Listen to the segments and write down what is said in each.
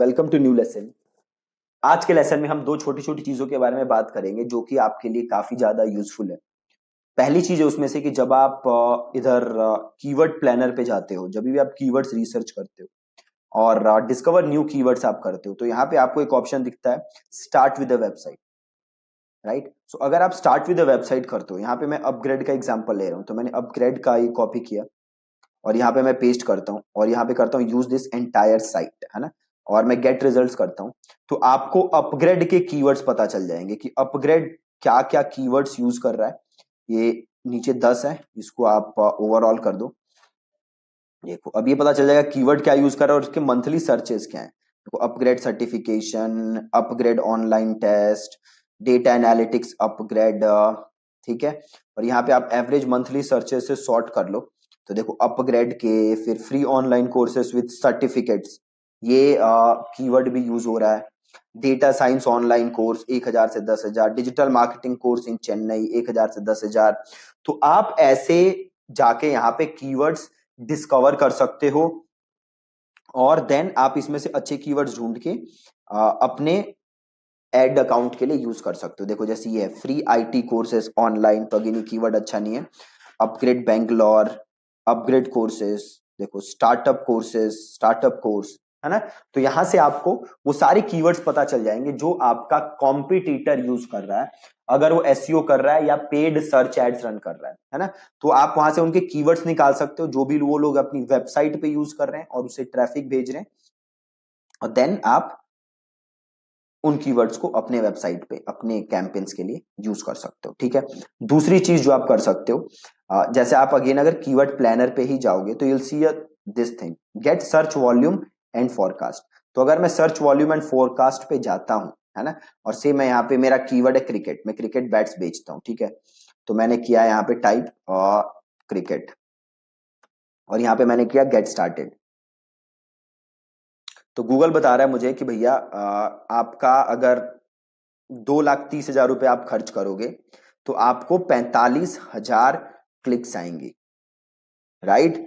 welcome to new lesson आज के lesson में हम दो छोटी छोटी चीजों के बारे में बात करेंगे जो कि आपके लिए काफी ज्यादा यूजफुल है पहली चीज है उसमें से कि जब आप इधर कीवर्ड प्लानर पे जाते हो जब भी आप कीवर्ड्स रिसर्च करते हो और डिस्कवर न्यू कीवर्ड्स आप करते हो तो यहाँ पे आपको एक ऑप्शन दिखता है start with a website right so अगर आप स्टार्ट विद अ वेबसाइट करते हो यहाँ पे मैं अपग्रेड का एग्जाम्पल ले रहा हूँ तो मैंने अपग्रेड का ये कॉपी किया और यहाँ पे मैं पेस्ट करता हूँ और यहाँ पे करता हूँ यूज दिस एंटायर साइट है ना और मैं गेट रिजल्ट करता हूँ तो आपको अपग्रेड के कीवर्ड्स पता चल जाएंगे कि अपग्रेड क्या क्या कीवर्ड्स यूज कर रहा है ये नीचे दस है इसको आप ओवरऑल कर दो देखो अब ये पता चल जाएगा कीवर्ड क्या यूज कर रहा है और उसके मंथली सर्चेस क्या है देखो upGrad certification upGrad online test data analytics upGrad ठीक है और यहाँ पे आप एवरेज मंथली सर्चेस से सॉर्ट कर लो तो देखो अपग्रेड के फिर free online courses with certificates ये कीवर्ड भी यूज हो रहा है डेटा साइंस ऑनलाइन कोर्स एक हजार से दस हजार digital marketing course in Chennai एक हजार से दस हजार तो आप ऐसे जाके यहाँ पे कीवर्ड्स डिस्कवर कर सकते हो और देन आप इसमें से अच्छे कीवर्ड्स ढूंढ के अपने एड अकाउंट के लिए यूज कर सकते हो देखो जैसे ये है फ्री आईटी कोर्सेस ऑनलाइन पगिनी कीवर्ड अच्छा नहीं है अपग्रेड बैंगलोर अपग्रेड कोर्सेस देखो स्टार्टअप कोर्सेस स्टार्टअप कोर्स है ना तो यहां से आपको वो सारे कीवर्ड्स पता चल जाएंगे जो आपका कॉम्पिटिटर यूज कर रहा है अगर वो एस e कर रहा है या पेड सर्च एड्स रन कर रहा है है ना तो आप वहां से उनके कीवर्ड्स निकाल सकते हो जो भी वो लोग अपनी वेबसाइट पे यूज कर रहे हैं और उसे ट्रैफिक भेज रहे हैं और देन आप उन कीवर्ड्स को अपने वेबसाइट पे अपने कैंपेन्स के लिए यूज कर सकते हो ठीक है दूसरी चीज जो आप कर सकते हो जैसे आप अगेन अगर कीवर्ड प्लानर पे ही जाओगे तो you'll see this thing get search volume and forecast तो अगर मैं सर्च वॉल्यूम एंड फोरकास्ट पे जाता हूँ है ना और से मैं यहाँ पे मेरा कीवर्ड है क्रिकेट मैं क्रिकेट बैट्स बेचता हूँ ठीक है तो मैंने किया यहाँ पे टाइप क्रिकेट और यहाँ पे मैंने किया गेट स्टार्टेड तो गूगल बता रहा है मुझे कि भैया आपका अगर दो लाख तीस हजार रुपए आप खर्च करोगे तो आपको पैंतालीस हजार क्लिक्स आएंगे राइट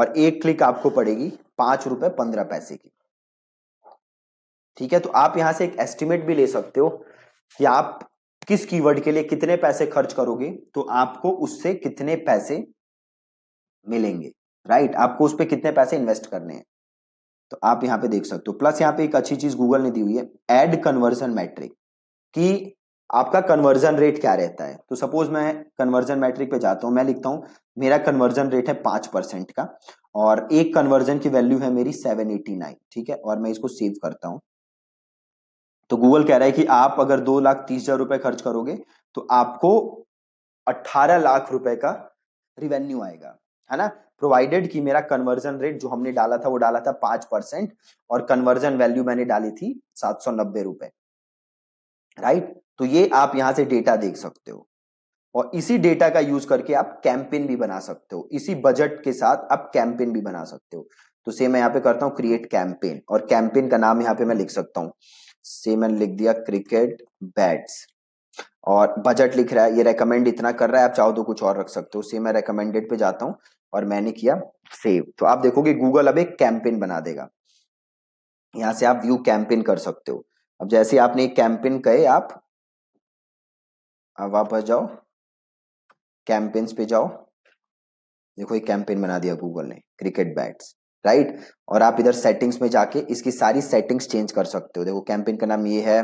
और एक क्लिक आपको पड़ेगी पांच रुपए पंद्रह पैसे की ठीक है तो आप यहां से एक एस्टिमेट भी ले सकते हो कि आप किस कीवर्ड के लिए कितने पैसे खर्च करोगे तो आपको उससे कितने पैसे मिलेंगे राइट आपको उस पर कितने पैसे इन्वेस्ट करने हैं तो आप यहां पे देख सकते हो प्लस यहां पे एक अच्छी चीज गूगल ने दी हुई है एड कन्वर्जन मैट्रिक कि आपका कन्वर्जन रेट क्या रहता है तो सपोज मैं कन्वर्जन मैट्रिक पे जाता हूँ मैं लिखता हूँ मेरा कन्वर्जन रेट है पांच परसेंट का और एक कन्वर्जन की वैल्यू है मेरी सेवन एटी नाइन ठीक है और मैं इसको सेव करता हूँ तो गूगल कह रहा है कि आप अगर दो लाख तीस हजार रुपए खर्च करोगे तो आपको अट्ठारह लाख रुपए का रिवेन्यू आएगा है ना प्रोवाइडेड कि मेरा कन्वर्जन रेट जो हमने डाला था वो डाला था पांच परसेंट और कन्वर्जन वैल्यू मैंने डाली थी सात सौ नब्बे रुपए राइट तो ये आप यहाँ से डेटा देख सकते हो और इसी डेटा का यूज करके आप कैंपेन भी बना सकते हो इसी बजट के साथ आप कैंपेन भी बना सकते हो तो सेम मैं यहाँ पे करता हूँ क्रिएट कैंपेन और कैंपेन का नाम यहाँ पे मैं लिख सकता हूँ सेम मैंने लिख दिया क्रिकेट बैट्स और बजट लिख रहा है ये रेकमेंड इतना कर रहा है आप चाहो तो कुछ और रख सकते हो सेम मैं रेकमेंडेड पे जाता हूँ और मैंने किया सेव तो आप देखोगे गूगल अब एक कैंपेन बना देगा यहाँ से आप व्यू कैंपेन कर सकते हो अब जैसे आपने एक कैंपेन कहे आप अब वापस जाओ कैंपेन्स पे जाओ देखो एक कैंपेन बना दिया गूगल ने क्रिकेट बैट्स राइट और आप इधर सेटिंग्स में जाके इसकी सारी सेटिंग्स चेंज कर सकते हो देखो कैंपेन का नाम ये है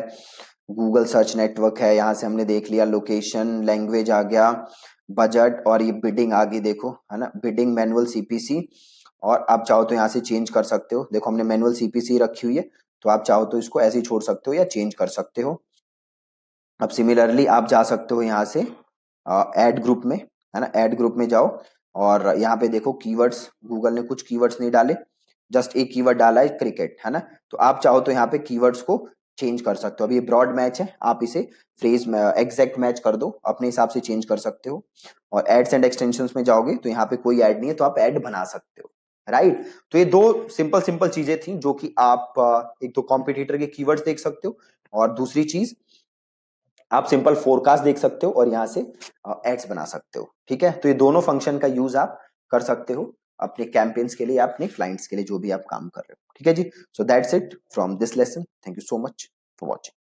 गूगल सर्च नेटवर्क है यहाँ से हमने देख लिया लोकेशन लैंग्वेज आ गया बजट और ये बिडिंग आ गई देखो है ना बिडिंग मैनुअल सीपीसी और आप चाहो तो यहाँ से चेंज कर सकते हो देखो हमने मैनुअल सीपीसी रखी हुई है तो आप चाहो तो इसको ऐसे ही छोड़ सकते हो या चेंज कर सकते हो अब सिमिलरली आप जा सकते हो यहाँ से एड ग्रुप में है ना एड ग्रुप में जाओ और यहाँ पे देखो कीवर्ड्स गूगल ने कुछ कीवर्ड्स नहीं डाले जस्ट एक कीवर्ड डाला है क्रिकेट है ना तो आप चाहो तो यहाँ पे कीवर्ड्स को चेंज कर सकते हो अभी ये ब्रॉड मैच है आप इसे फ्रेज एग्जैक्ट मैच कर दो अपने हिसाब से चेंज कर सकते हो और एड्स एंड एक्सटेंशन में जाओगे तो यहाँ पे कोई एड नहीं है तो आप एड बना सकते हो राइट तो ये दो सिंपल सिंपल चीजें थी जो कि आप एक तो कॉम्पिटिटर के कीवर्ड्स देख सकते हो और दूसरी चीज आप सिंपल फोरकास्ट देख सकते हो और यहाँ से एक्स बना सकते हो ठीक है तो ये दोनों फंक्शन का यूज आप कर सकते हो अपने कैंपेन्स के लिए अपने क्लाइंट्स के लिए जो भी आप काम कर रहे हो ठीक है जी so that's it from this lesson thank you so much for watching